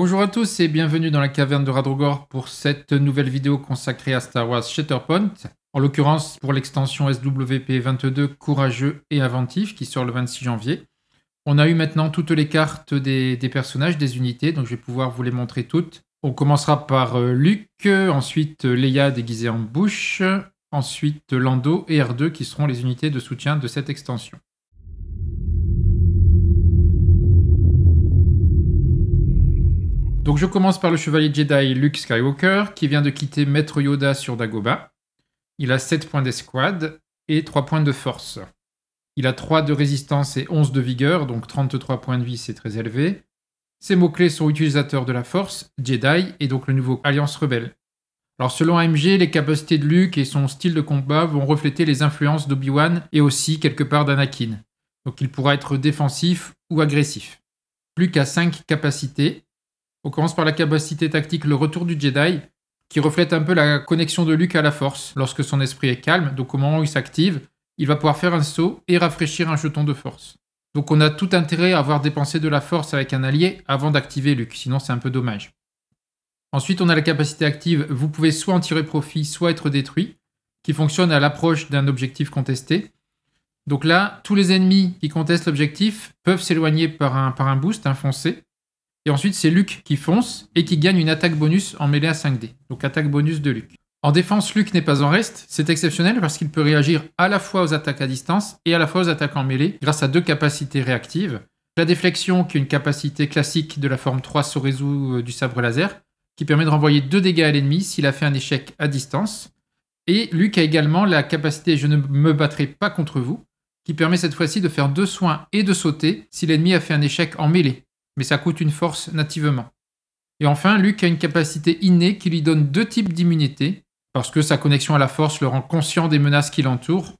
Bonjour à tous et bienvenue dans la caverne de Radrogor pour cette nouvelle vidéo consacrée à Star Wars Shatterpoint, en l'occurrence pour l'extension SWP22 Courageux et Inventif qui sort le 26 janvier. On a eu maintenant toutes les cartes des, personnages, des unités, donc je vais pouvoir vous les montrer toutes. On commencera par euh, Luke, ensuite euh, Leia déguisée en bouche, ensuite Lando et R2 qui seront les unités de soutien de cette extension. Donc je commence par le chevalier Jedi Luke Skywalker qui vient de quitter Maître Yoda sur D'Agoba. Il a 7 points d'escouade et 3 points de force. Il a 3 de résistance et 11 de vigueur, donc 33 points de vie, c'est très élevé. Ses mots-clés sont utilisateurs de la force, Jedi et donc le nouveau Alliance Rebelle. Alors selon AMG, les capacités de Luke et son style de combat vont refléter les influences d'Obi-Wan et aussi quelque part d'Anakin. Donc il pourra être défensif ou agressif. Luke a 5 capacités, on commence par la capacité tactique, le retour du Jedi, qui reflète un peu la connexion de Luke à la force lorsque son esprit est calme, donc au moment où il s'active, il va pouvoir faire un saut et rafraîchir un jeton de force. Donc on a tout intérêt à avoir dépensé de la force avec un allié avant d'activer Luke, sinon c'est un peu dommage. Ensuite, on a la capacité active, vous pouvez soit en tirer profit, soit être détruit, qui fonctionne à l'approche d'un objectif contesté. Donc là, tous les ennemis qui contestent l'objectif peuvent s'éloigner par un, par un boost, un foncé, et ensuite, c'est Luc qui fonce et qui gagne une attaque bonus en mêlée à 5D. Donc attaque bonus de Luc. En défense, Luc n'est pas en reste. C'est exceptionnel parce qu'il peut réagir à la fois aux attaques à distance et à la fois aux attaques en mêlée grâce à deux capacités réactives. La déflexion, qui est une capacité classique de la forme 3 Sorezu euh, du sabre laser, qui permet de renvoyer deux dégâts à l'ennemi s'il a fait un échec à distance. Et Luc a également la capacité Je ne me battrai pas contre vous, qui permet cette fois-ci de faire deux soins et de sauter si l'ennemi a fait un échec en mêlée mais ça coûte une force nativement. Et enfin, Luke a une capacité innée qui lui donne deux types d'immunité, parce que sa connexion à la force le rend conscient des menaces qui l'entourent.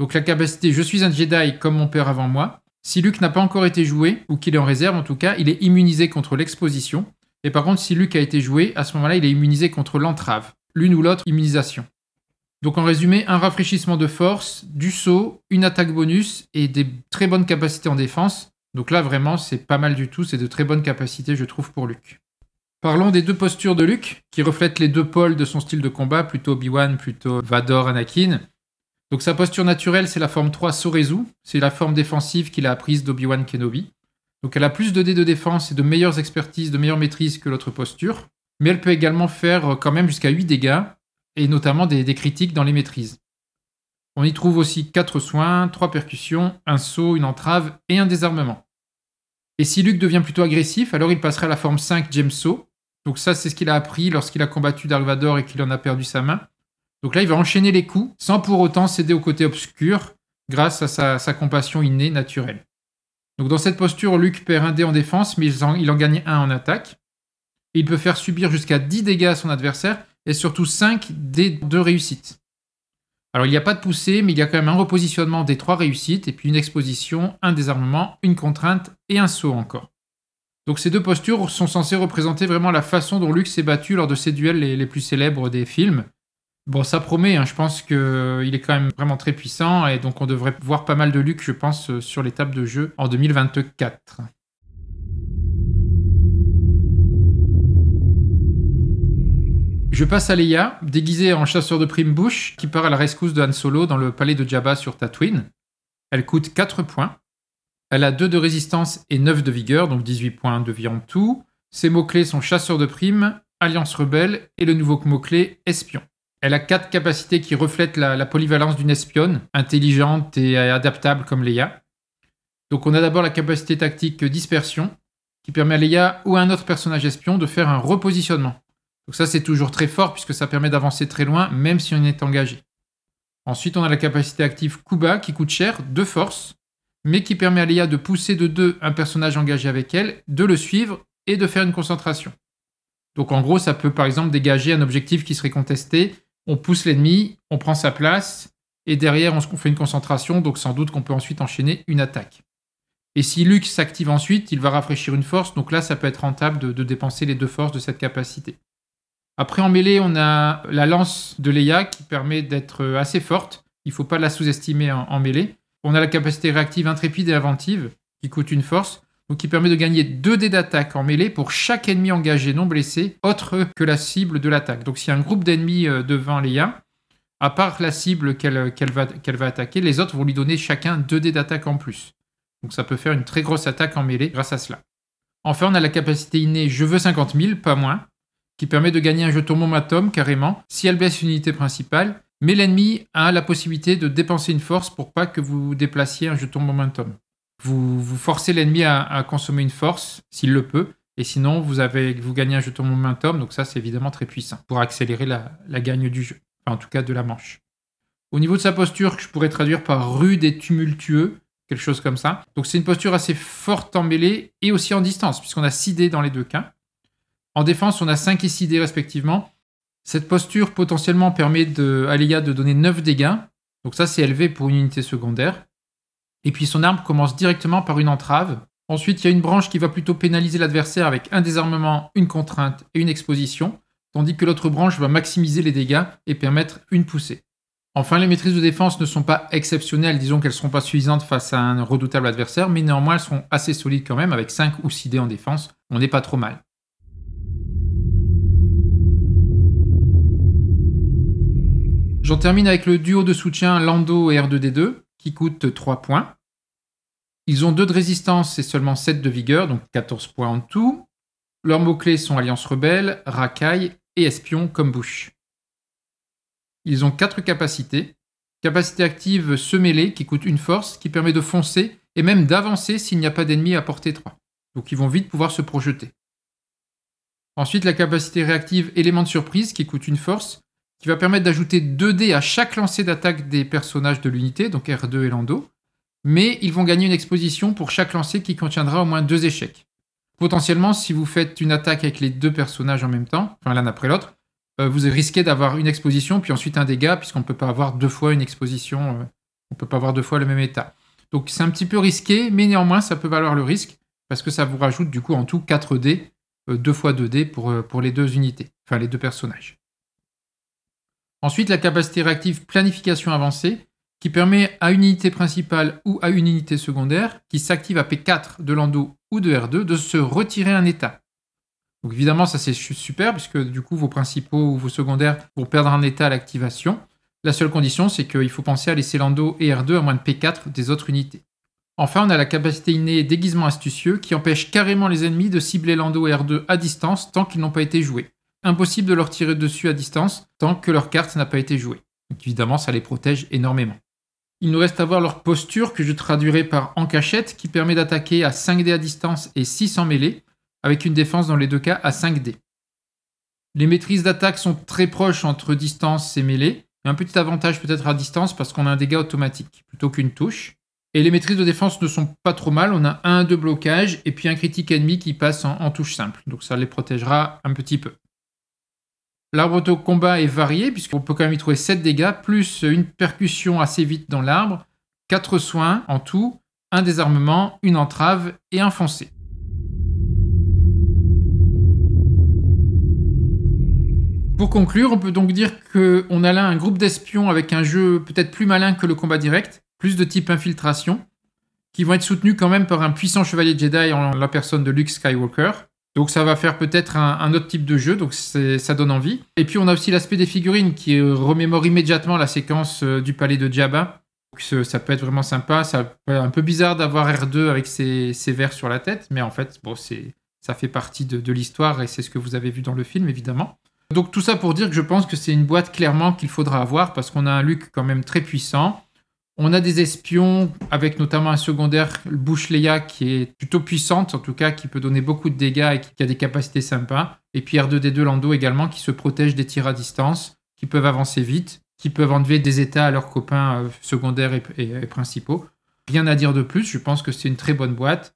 Donc la capacité Je suis un Jedi comme mon père avant moi. Si Luke n'a pas encore été joué, ou qu'il est en réserve en tout cas, il est immunisé contre l'exposition. Et par contre, si Luke a été joué, à ce moment-là, il est immunisé contre l'entrave, l'une ou l'autre immunisation. Donc en résumé, un rafraîchissement de force, du saut, une attaque bonus et des très bonnes capacités en défense, donc là, vraiment, c'est pas mal du tout. C'est de très bonnes capacités, je trouve, pour Luke. Parlons des deux postures de Luke, qui reflètent les deux pôles de son style de combat, plutôt Obi-Wan, plutôt Vador, Anakin. Donc sa posture naturelle, c'est la forme 3 Sorezu, c'est la forme défensive qu'il a apprise d'Obi-Wan Kenobi. Donc elle a plus de dés de défense et de meilleures expertises, de meilleures maîtrises que l'autre posture, mais elle peut également faire euh, quand même jusqu'à 8 dégâts, et notamment des critiques dans les maîtrises. On y trouve aussi 4 soins, 3 percussions, un saut, une entrave et un désarmement. Et si Luke devient plutôt agressif, alors il passerait à la forme 5 Jameso. Donc ça, c'est ce qu'il a appris lorsqu'il a combattu Darvador et qu'il en a perdu sa main. Donc là, il va enchaîner les coups sans pour autant céder au côté obscur grâce à sa, compassion innée naturelle. Donc dans cette posture, Luke perd un dé en défense, mais il en, gagne un en attaque. Et il peut faire subir jusqu'à 10 dégâts à son adversaire et surtout 5 dés de réussite. Alors il n'y a pas de poussée, mais il y a quand même un repositionnement des trois réussites, et puis une exposition, un désarmement, une contrainte et un saut encore. Donc ces deux postures sont censées représenter vraiment la façon dont Luke s'est battu lors de ses duels les, plus célèbres des films. Bon, ça promet, hein. je pense qu'il euh, est quand même vraiment très puissant, et donc on devrait voir pas mal de Luke, je pense, euh, sur les tables de jeu en 2024. Je passe à Leia, déguisée en chasseur de prime Bush, qui part à la rescousse de Han Solo dans le palais de Jabba sur Tatooine. Elle coûte 4 points. Elle a 2 de résistance et 9 de vigueur, donc 18 points de vie en tout. Ses mots-clés sont chasseur de primes, alliance rebelle et le nouveau mot-clé espion. Elle a 4 capacités qui reflètent la, la polyvalence d'une espionne, intelligente et euh, adaptable comme Leia. Donc on a d'abord la capacité tactique dispersion, qui permet à Leia ou à un autre personnage espion de faire un repositionnement. Donc ça, c'est toujours très fort puisque ça permet d'avancer très loin, même si on est engagé. Ensuite, on a la capacité active Kuba qui coûte cher, deux forces, mais qui permet à l'IA de pousser de deux un personnage engagé avec elle, de le suivre et de faire une concentration. Donc en gros, ça peut par exemple dégager un objectif qui serait contesté, on pousse l'ennemi, on prend sa place, et derrière on fait une concentration, donc sans doute qu'on peut ensuite enchaîner une attaque. Et si Luc s'active ensuite, il va rafraîchir une force, donc là ça peut être rentable de dépenser les deux forces de cette capacité. Après, en mêlée, on a la lance de Leia qui permet d'être assez forte. Il ne faut pas la sous-estimer en, mêlée. On a la capacité réactive intrépide et inventive qui coûte une force, donc qui permet de gagner 2 dés d'attaque en mêlée pour chaque ennemi engagé non blessé, autre que la cible de l'attaque. Donc s'il y a un groupe d'ennemis euh, devant Leia, à part la cible qu'elle va, va attaquer, les autres vont lui donner chacun 2 dés d'attaque en plus. Donc ça peut faire une très grosse attaque en mêlée grâce à cela. Enfin, on a la capacité innée Je veux 50 000, pas moins, qui permet de gagner un jeton momentum carrément si elle baisse une unité principale, mais l'ennemi a la possibilité de dépenser une force pour pas que vous déplaciez un jeton momentum. Vous, forcez l'ennemi à, consommer une force s'il le peut, et sinon vous, avez, vous gagnez un jeton momentum, donc ça c'est évidemment très puissant pour accélérer la, gagne du jeu, en tout cas de la manche. Au niveau de sa posture, que je pourrais traduire par rude et tumultueux, quelque chose comme ça. Donc c'est une posture assez forte en mêlée et aussi en distance, puisqu'on a 6 dés dans les deux cas. En défense, on a 5 et 6 dés respectivement. Cette posture potentiellement permet à l'IA de donner 9 dégâts. Donc ça, c'est élevé pour une unité secondaire. Et puis son arme commence directement par une entrave. Ensuite, il y a une branche qui va plutôt pénaliser l'adversaire avec un désarmement, une contrainte et une exposition, tandis que l'autre branche va maximiser les dégâts et permettre une poussée. Enfin, les maîtrises de défense ne sont pas exceptionnelles, disons qu'elles ne seront pas suffisantes face à un redoutable adversaire, mais néanmoins elles seront assez solides quand même, avec 5 ou 6 dés en défense, on n'est pas trop mal. J'en termine avec le duo de soutien Lando et R2D2 qui coûte 3 points. Ils ont 2 de résistance et seulement 7 de vigueur, donc 14 points en tout. Leurs mots-clés sont Alliance Rebelle, Racaille et Espion comme bouche. Ils ont 4 capacités. Capacité active se mêler qui coûte une force, qui permet de foncer et même d'avancer s'il n'y a pas d'ennemis à portée 3. Donc ils vont vite pouvoir se projeter. Ensuite, la capacité réactive élément de surprise qui coûte une force qui va permettre d'ajouter 2 dés à chaque lancer d'attaque des personnages de l'unité, donc R2 et Lando, mais ils vont gagner une exposition pour chaque lancer qui contiendra au moins deux échecs. Potentiellement, si vous faites une attaque avec les deux personnages en même temps, enfin l'un après l'autre, euh, vous risquez d'avoir une exposition puis ensuite un dégât, puisqu'on ne peut pas avoir deux fois une exposition, euh, on ne peut pas avoir deux fois le même état. Donc c'est un petit peu risqué, mais néanmoins ça peut valoir le risque, parce que ça vous rajoute du coup en tout 4 dés, euh, deux 2 fois 2 dés pour, pour les deux unités, enfin les deux personnages. Ensuite, la capacité réactive planification avancée, qui permet à une unité principale ou à une unité secondaire, qui s'active à P4 de Lando ou de R2, de se retirer un état. Donc évidemment, ça c'est super, puisque du coup, vos principaux ou vos secondaires vont perdre un état à l'activation. La seule condition, c'est qu'il faut penser à laisser Lando et R2 à moins de P4 des autres unités. Enfin, on a la capacité innée déguisement astucieux qui empêche carrément les ennemis de cibler Lando et R2 à distance tant qu'ils n'ont pas été joués impossible de leur tirer dessus à distance tant que leur carte n'a pas été jouée. évidemment, ça les protège énormément. Il nous reste à voir leur posture que je traduirai par en cachette qui permet d'attaquer à 5D à distance et 6 en mêlée, avec une défense dans les deux cas à 5D. Les maîtrises d'attaque sont très proches entre distance et mêlée, et un petit avantage peut-être à distance parce qu'on a un dégât automatique plutôt qu'une touche. Et les maîtrises de défense ne sont pas trop mal, on a un, de blocage et puis un critique ennemi qui passe en touche simple, donc ça les protégera un petit peu. L'arbre de combat est varié, puisqu'on peut quand même y trouver 7 dégâts, plus une percussion assez vite dans l'arbre, 4 soins en tout, un désarmement, une entrave et un foncé. Pour conclure, on peut donc dire qu'on a là un groupe d'espions avec un jeu peut-être plus malin que le combat direct, plus de type infiltration, qui vont être soutenus quand même par un puissant chevalier Jedi en la personne de Luke Skywalker, donc ça va faire peut-être un, autre type de jeu, donc ça donne envie. Et puis on a aussi l'aspect des figurines qui euh, remémore immédiatement la séquence euh, du palais de Jabba. Donc ça peut être vraiment sympa, ça peut être un peu bizarre d'avoir R2 avec ses, ses, sur la tête, mais en fait bon ça fait partie de, l'histoire et c'est ce que vous avez vu dans le film évidemment. Donc tout ça pour dire que je pense que c'est une boîte clairement qu'il faudra avoir parce qu'on a un Luke quand même très puissant. On a des espions, avec notamment un secondaire, le Leia qui est plutôt puissante, en tout cas, qui peut donner beaucoup de dégâts et qui, a des capacités sympas. Et puis R2D2 Lando également, qui se protège des tirs à distance, qui peuvent avancer vite, qui peuvent enlever des états à leurs copains euh, secondaires et, et principaux. Rien à dire de plus, je pense que c'est une très bonne boîte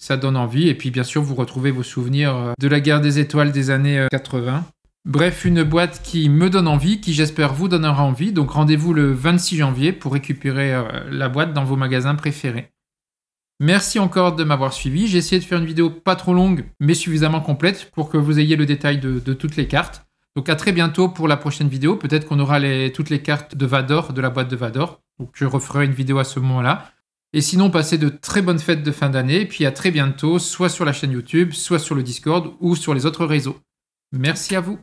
ça donne envie. Et puis, bien sûr, vous retrouvez vos souvenirs euh, de la guerre des étoiles des années 80. Euh, Bref, une boîte qui me donne envie, qui j'espère vous donnera envie. Donc rendez-vous le 26 janvier pour récupérer euh, la boîte dans vos magasins préférés. Merci encore de m'avoir suivi. J'ai essayé de faire une vidéo pas trop longue, mais suffisamment complète pour que vous ayez le détail de, toutes les cartes. Donc à très bientôt pour la prochaine vidéo. Peut-être qu'on aura toutes les cartes de Vador, de la boîte de Vador. Donc je referai une vidéo à ce moment-là. Et sinon, passez de très bonnes fêtes de fin d'année. Et puis à très bientôt, soit sur la chaîne YouTube, soit sur le Discord ou sur les autres réseaux. Merci à vous.